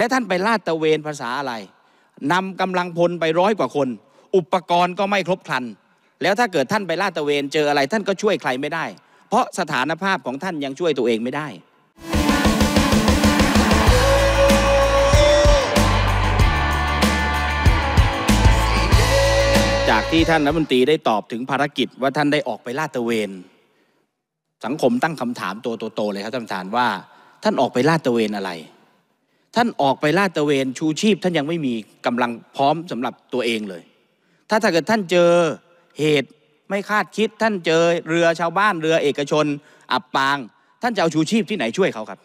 และท่านไปลาดตะเวนภาษาอะไรนำกำลังพลไปร้อยกว่าคน อุปกรณ์ก็ไม่ครบครัน แล้วถ้าเกิดท่านไปลาดตะเวนเจออะไร ท่านก็ช่วยใครไม่ได้ เพราะสถานภาพของท่านยังช่วยตัวเองไม่ได้ จากที่ท่านรัฐมนตรีได้ตอบถึงภารกิจว่าท่านได้ออกไปลาดตะเวน สังคมตั้งคำถามตัวโต ๆ เลยครับ ท่านประธานว่าท่านออกไปลาดตะเวนอะไรท่านออกไปลาดตะเวน ชูชีพท่านยังไม่มีกำลังพร้อมสำหรับตัวเองเลยถ้าถ้าเกิดท่านเจอเหตุไม่คาดคิด ท่านเจอเรือชาวบ้านเรือเอกชน อับปาง ท่านจะเอาชูชีพที่ไหนช่วยเขาครับ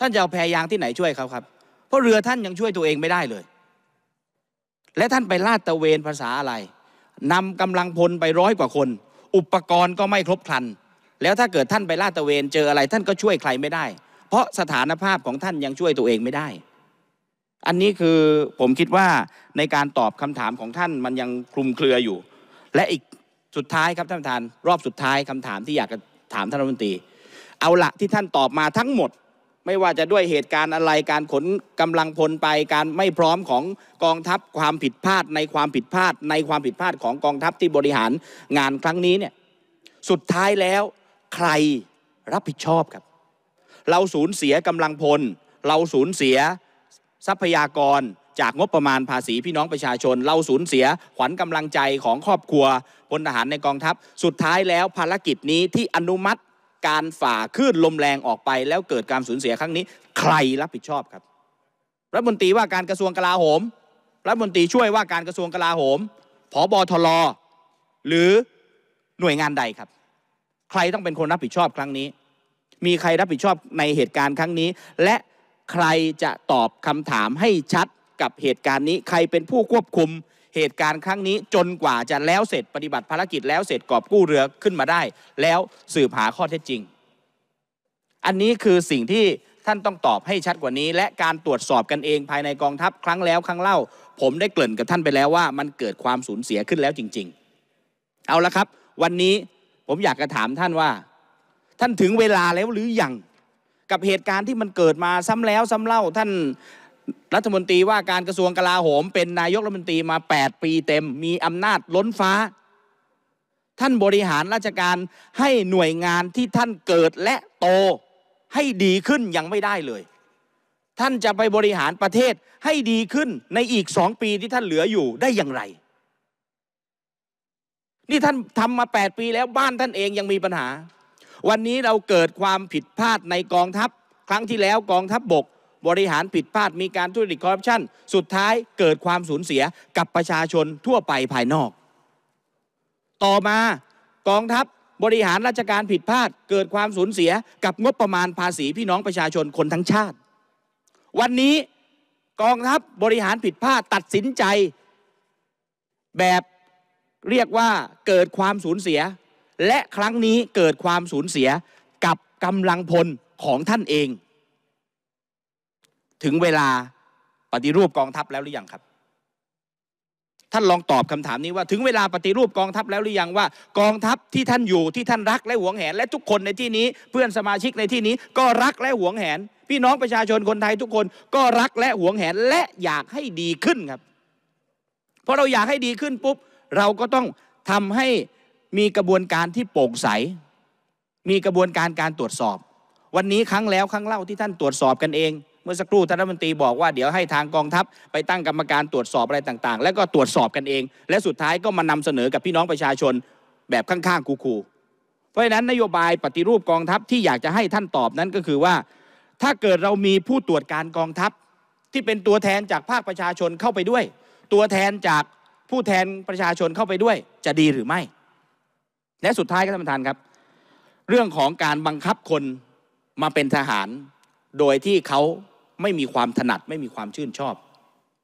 ท่านจะเอาแพยางที่ไหนช่วยเขาครับ เพราะเรือท่านยังช่วยตัวเองไม่ได้เลย และท่านไปลาดตะเวนภาษาอะไรนำกำลังพลไปร้อยกว่าคน อุปกรณ์ก็ไม่ครบครัน แล้วถ้าเกิดท่านไปลาดตะเวนเจออะไรท่านก็ช่วยใครไม่ได้เพราะสถานภาพของท่านยังช่วยตัวเองไม่ได้ อันนี้คือผมคิดว่าในการตอบคำถามของท่าน มันยังคลุมเครืออยู่ และอีกสุดท้ายครับท่านประธาน รอบสุดท้ายคำถามที่อยากจะถามท่านรัฐมนตรี เอาละที่ท่านตอบมาทั้งหมด ไม่ว่าจะด้วยเหตุการณ์อะไรการขนกำลังพลไปการไม่พร้อมของกองทัพความผิดพลาดในความผิดพลาดในความผิดพลาดของกองทัพที่บริหารงานครั้งนี้เนี่ยสุดท้ายแล้วใครรับผิดชอบครับเราสูญเสียกำลังพล เราสูญเสียทรัพยากรจากงบประมาณภาษีพี่น้องประชาชน เราสูญเสียขวัญกำลังใจของครอบครัวพลทหารในกองทัพ สุดท้ายแล้วภารกิจนี้ที่อนุมัติการฝ่าคลื่นลมแรงออกไป แล้วเกิดการสูญเสียครั้งนี้ ใครรับผิดชอบครับรัฐมนตรีว่าการกระทรวงกลาโหมรัฐมนตรีช่วยว่าการกระทรวงกลาโหมผอบอทลหรือหน่วยงานใดครับ ใครต้องเป็นคนรับผิดชอบครั้งนี้มีใครรับผิดชอบในเหตุการณ์ครั้งนี้ และใครจะตอบคำถามให้ชัดกับเหตุการณ์นี้ ใครเป็นผู้ควบคุม เหตุการณ์ครั้งนี้จนกว่าจะแล้วเสร็จปฏิบัติภารกิจ แล้วเสร็จกอบกู้เรือขึ้นมาได้ แล้วสืบหาข้อเท็จจริง อันนี้คือสิ่งที่ท่านต้องตอบให้ชัดกว่านี้ และการตรวจสอบกันเองภายในกองทัพครั้งแล้วครั้งเล่า ผมได้เกริ่นกับท่านไปแล้วว่า มันเกิดความสูญเสียขึ้นแล้วจริง ๆ เอาละครับ วันนี้ผมอยากจะถามท่านว่าท่านถึงเวลาแล้วหรืออยังกับเหตุการณ์ที่มันเกิดมาซ้ำแล้วซ้าเล่าท่านรัฐมนตรีว่าการกระทรวงกลาโหมเป็นนายกรัฐมนตรีมา8ปีเต็ม มีอำนาจล้นฟ้า ท่านบริหารราชการให้หน่วยงานที่ท่านเกิดและโตให้ดีขึ้นยังไม่ได้เลย ท่านจะไปบริหารประเทศให้ดีขึ้นในอีกสองปีที่ท่านเหลืออยู่ได้อย่างไร นี่ท่านทำมา 8 ปีแล้วบ้านท่านเองยังมีปัญหาวันนี้เราเกิดความผิดพลาดในกองทัพครั้งที่แล้วกองทัพบบก บริหารผิดพลาดมีการทุจริตคอร์รัปชันสุดท้ายเกิดความสูญเสียกับประชาชนทั่วไปภายนอก ต่อมากองทัพบริหารราชการผิดพลาดเกิดความสูญเสีย กับงบประมาณภาษีพี่น้องประชาชนคนทั้งชาติ วันนี้กองทัพบริหารผิดพลาดตัดสินใจ แบบเรียกว่าเกิดความสูญเสียและครั้งนี้เกิดความสูญเสียกับกำลังพลของท่านเอง ถึงเวลาปฏิรูปกองทัพแล้วหรือยังครับ ท่านลองตอบคำถามนี้ว่าถึงเวลาปฏิรูปกองทัพแล้วหรือยังว่า กองทัพที่ท่านอยู่ที่ท่านรัก และหวงแหน และทุกคนในที่นี้เพื่อนสมาชิกในที่นี้ก็รักและหวงแหน พี่น้องประชาชนคนไทยทุกคนก็รักและหวงแหน และอยากให้ดีขึ้นครับ เพราะเราอยากให้ดีขึ้นปุ๊บเราก็ต้องทำให้มีกระบวนการที่โปร่งใส มีกระบวนการการตรวจสอบ วันนี้ครั้งแล้วครั้งเล่าที่ท่านตรวจสอบกันเอง เมื่อสักครู่ท่านรัฐมนตรีบอกว่าเดี๋ยวให้ทางกองทัพ ไปตั้งกรรมการตรวจสอบอะไรต่างๆ แล้วก็ตรวจสอบกันเอง และสุดท้ายก็มานำเสนอกับพี่น้องประชาชนแบบข้างๆคูๆเพราะฉะนั้นนโยบายปฏิรูปกองทัพที่อยากจะให้ท่านตอบนั้นก็คือว่า ถ้าเกิดเรามีผู้ตรวจการกองทัพ ที่เป็นตัวแทนจากภาคประชาชนเข้าไปด้วย ตัวแทนจากผู้แทนประชาชนเข้าไปด้วยจะดีหรือไม่และสุดท้ายก็ท่านประธานครับ เรื่องของการบังคับคนมาเป็นทหารโดยที่เขาไม่มีความถนัดไม่มีความชื่นชอบ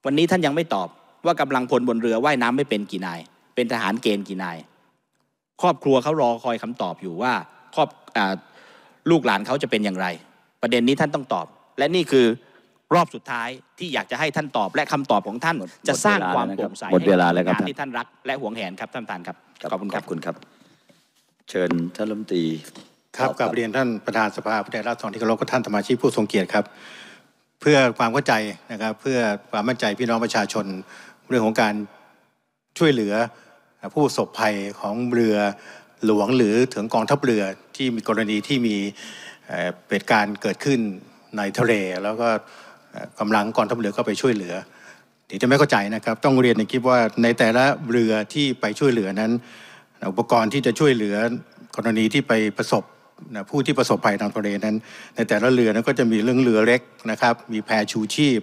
วันนี้ท่านยังไม่ตอบว่ากำลังพลบนเรือว่ายน้ำไม่เป็นกี่นาย เป็นทหารเกณฑ์กี่นาย ครอบครัวเขารอคอยคำตอบอยู่ว่าครอบอลูกหลานเขาจะเป็นอย่างไร ประเด็นนี้ท่านต้องตอบ และนี่คือรอบสุดท้ายที่อยากจะให้ท่านตอบ และคำตอบของท่านจะสร้างความโปร่งใสให้กาบที่ท่านรักและหวงแหนครับท่านประธานครับขอบคุณครับเชิญท่านรัฐมนตรีครับกับเรียนท่านประธานสภาผู้แทนราษฎรที่เคารพท่านสมาชิกผู้ทรงเกียรติครับ เพื่อความเข้าใจนะครับเพื่อความมั่นใจพี่น้องประชาชน เรื่องของการช่วยเหลือ ผู้ประสบภัยของเรือหลวงหรือถึงกองทัพเรือที่มีกรณีที่มีเหตุการณ์เกิดขึ้นในทะเลแล้วก็กำลังกองทัพเรือก็ไปช่วยเหลือถึงจะไม่เข้าใจนะครับ ต้องเรียนในคลิปว่าในแต่ละเรือที่ไปช่วยเหลือนั้นอุปกรณ์ที่จะช่วยเหลือกรณีที่ไปประสบนะผู้ที่ประสบภัยทางทะเลนั้นในแต่ละเรือนั้นก็จะมีเรื่องเรือเล็กนะครับ มีแพชูชีพ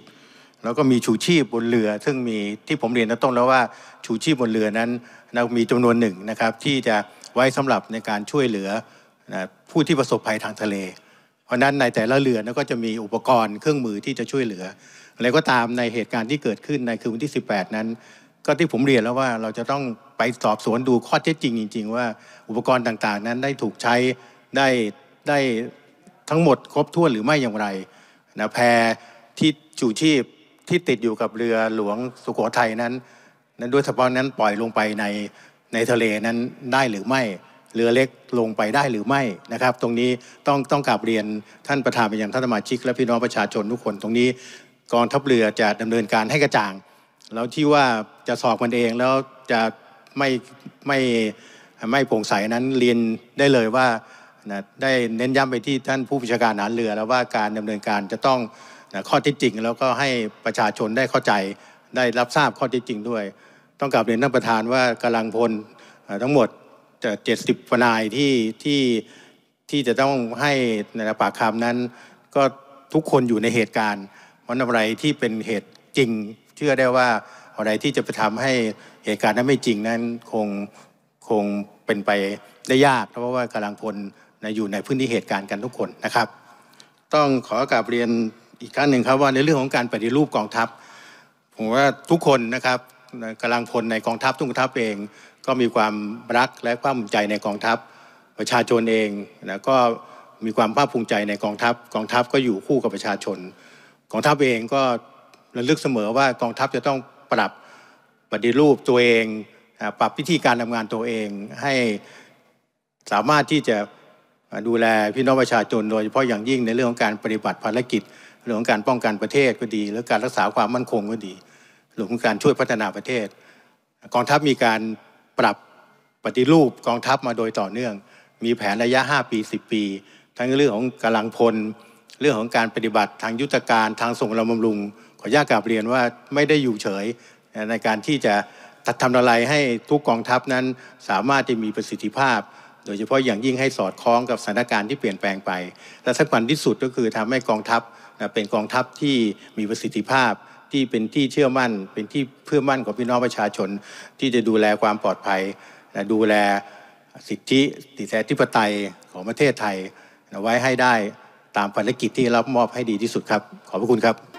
แล้วก็มีชูชีพบนเรือ ซึ่งมีที่ผมเรียนต้นแล้วว่าชูชีพบนเรือนั้นนะมีจำนวนหนึ่งนะครับ ที่จะไว้สำหรับในการช่วยเหลือนะผู้ที่ประสบภัยทางทะเล เพราะนั้นในแต่ละเรือนั้นก็จะมีอุปกรณ์เครื่องมือที่จะช่วยเหลืออะไรก็ตามในเหตุการณ์ที่เกิดขึ้นในคืนวันที่ 18 นั้นก็ที่ผมเรียนแล้วว่าเราจะต้องไปสอบสวนดูข้อเท็จจริงจริง ๆ ว่าอุปกรณ์ต่าง ๆนั้นได้ถูกใช้ได้ได้ทั้งหมดครบถ้วนหรือไม่อย่างไรนะแพที่จู่ชีพที่ติดอยู่กับเรือหลวงสุโขทัยนั้นนั้น ด้วยเฉพาะนั้นปล่อยลงไปในในทะเลนั้นได้หรือไม่เรือเล็กลงไปได้หรือไม่นะครับ ตรงนี้ต้องต้องกลับเรียนท่านประธานไปยังท่านสมาชิก และพี่น้องประชาชนทุกคนตรงนี้กองทัพเรือจะดำเนินการให้กระจ่างแล้วที่ว่าจะสอบกันเองแล้วจะไม่ไม่ไม่โปร่งใสนั้นเรียนได้เลยว่านะได้เน้นย้ำไปที่ท่านผู้บัญชาการนานเรือแล้วว่าการดำเนินการจะต้องนะข้อที่จริง แล้วก็ให้ประชาชนได้เข้าใจได้รับทราบข้อที่จริงด้วย ต้องกลับเรียนท่านประธานว่ากำลังพลทั้งหมดเจ็ดสิบนายที่ที่ที่จะต้องให้ในปากคำนั้น ก็ทุกคนอยู่ในเหตุการณ์วันอะไรที่เป็นเหตุจริงเชื่อได้ว่าอะไรที่จะไปทำให้เหตุการณ์นั้นไม่จริงนั้นคงคงเป็นไปได้ยาก เพราะว่ากำลังพลนะอยู่ในพื้นที่เหตุการณ์กันทุกคนนะครับ ต้องขอกราบเรียนอีกครั้งหนึ่งครับว่าในเรื่องของการปฏิรูปกองทัพผมว่าทุกคนนะครับกำลังพลในกองทัพทุกงทัพเองก็มีความรักและความภูมิใจในกองทัพประชาชนเองนะก็มีความภาคภูมิใจในกองทัพกองทัพก็อยู่คู่กับประชาชน กองทัพเองก็ระลึกเสมอว่ากองทัพจะต้องปรับปฏิรูปตัวเอง ปรับวิธีการทำงานตัวเอง ให้สามารถที่จะดูแลพี่น้องประชาชนโดยเฉพาะอย่างยิ่งในเรื่องของการปฏิบัติภารกิจเรื่องของการป้องกันประเทศก็ดีแลอการรักษาความมั่นคงก็ดีหรือของการช่วยพัฒนาประเทศ กองทัพมีการปรับปฏิรูปกองทัพมาโดยต่อเนื่อง มีแผนระยะ 5 ปี 10 ปีทั้งเรื่องของกำลังพล เรื่องของการปฏิบัติทางยุทธการทางส่งระบำรุงขออนุญาตกลับเรียนว่าไม่ได้อยู่เฉยในการที่จะทำอะไรให้ทุกกองทัพนั้นสามารถที่มีประสิทธิภาพ โดยเฉพาะอย่างยิ่งให้สอดคล้องกับสถานการณ์ที่เปลี่ยนแปลงไปและสำคัญที่สุดก็คือทำให้กองทัพเป็นกองทัพที่มีประสิทธิภาพที่เป็นที่เชื่อมั่น เป็นที่เพื่อมั่นของพี่น้องประชาชน ที่จะดูแลความปลอดภัย ดูแลสิทธิติแสธิปไตยของประเทศไทย ไว้ให้ได้ตามภารกิจที่รับมอบให้ดีที่สุดครับ ขอบพระคุณครับ